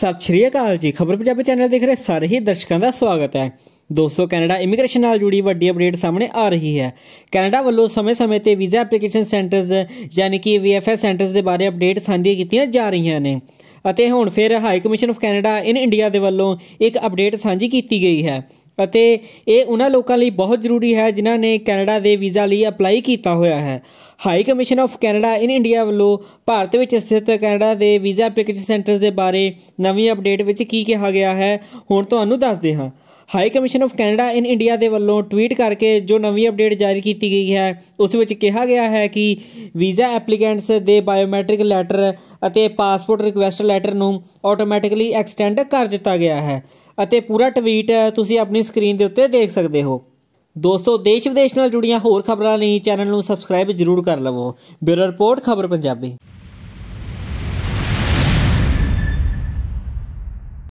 ਸਤਿ ਸ਼੍ਰੀ ਅਕਾਲ ਜੀ ਖਬਰ ਪੰਜਾਬੀ ਚੈਨਲ ਦੇਖ ਰਹੇ ਸਾਰੇ ਹੀ ਦਰਸ਼ਕਾਂ ਦਾ ਸਵਾਗਤ ਹੈ ਦੋਸਤੋ ਕੈਨੇਡਾ ਇਮੀਗ੍ਰੇਸ਼ਨ ਨਾਲ ਜੁੜੀ ਵੱਡੀ ਅਪਡੇਟ ਸਾਹਮਣੇ ਆ ਰਹੀ ਹੈ ਕੈਨੇਡਾ ਵੱਲੋਂ ਸਮੇਂ-ਸਮੇਂ ਤੇ ਵੀਜ਼ਾ ਐਪਲੀਕੇਸ਼ਨ ਸੈਂਟਰਸ ਯਾਨੀ ਕਿ ਵੀਐਫਐਸ ਸੈਂਟਰਸ ਦੇ ਬਾਰੇ ਅਪਡੇਟ ਸਾਂਝੀਆਂ ਕੀਤੀਆਂ ਜਾ ਰਹੀਆਂ ਨੇ ਅਤੇ ਹੁਣ ਫਿਰ High Commission of Canada in India ਦੇ ਵੱਲੋਂ ਇੱਕ ਅਪਡੇਟ ਸਾਂਝੀ ਕੀਤੀ ਗਈ ਹੈ ਅਤੇ ਇਹ ਉਹਨਾਂ ਲੋਕਾਂ ਲਈ ਬਹੁਤ ਜ਼ਰੂਰੀ ਹੈ ਜਿਨ੍ਹਾਂ ਨੇ ਕੈਨੇਡਾ ਦੇ ਵੀਜ਼ਾ ਲਈ ਅਪਲਾਈ ਕੀਤਾ ਹੋਇਆ ਹੈ High Commission of Canada in India ਵੱਲੋਂ ਭਾਰਤ ਵਿੱਚ ਸਥਿਤ ਕੈਨੇਡਾ ਦੇ ਵੀਜ਼ਾ ਐਪਲੀਕੇਸ਼ਨ ਸੈਂਟਰਸ ਦੇ ਬਾਰੇ ਨਵੀਂ ਅਪਡੇਟ ਵਿੱਚ ਕੀ ਕਿਹਾ ਗਿਆ ਹੈ ਹੁਣ ਤੁਹਾਨੂੰ ਦੱਸਦੇ ਹਾਂ High Commission of Canada in India ਦੇ ਵੱਲੋਂ ਟਵੀਟ ਕਰਕੇ ਜੋ ਨਵੀਂ ਅਪਡੇਟ ਜਾਰੀ ਕੀਤੀ ਗਈ ਹੈ ਉਸ ਵਿੱਚ ਕਿਹਾ ਗਿਆ ਹੈ ਕਿ ਵੀਜ਼ਾ ਐਪਲੀਕੈਂਟਸ ਦੇ ਬਾਇਓਮੈਟ੍ਰਿਕ ਲੈਟਰ ਅਤੇ ਪਾਸਪੋਰਟ ਰਿਕੁਐਸਟ ਲੈਟਰ ਨੂੰ ਆਟੋਮੈਟਿਕਲੀ ਐਕਸਟੈਂਡ ਕਰ ਦਿੱਤਾ ਗਿਆ ਹੈ ਅਤੇ ਪੂਰਾ ਟਵੀਟ ਤੁਸੀਂ ਆਪਣੀ ਸਕਰੀਨ ਦੇ ਉੱਤੇ ਦੇਖ ਸਕਦੇ ਹੋ ਦੋਸਤੋ ਦੇਸ਼ ਵਿਦੇਸ਼ ਨਾਲ ਜੁੜੀਆਂ ਹੋਰ ਖਬਰਾਂ ਲਈ ਚੈਨਲ ਨੂੰ ਸਬਸਕ੍ਰਾਈਬ ਜ਼ਰੂਰ ਕਰ ਲਵੋ ਬਿਊਰੋ ਰਿਪੋਰਟ ਖਬਰ ਪੰਜਾਬੀ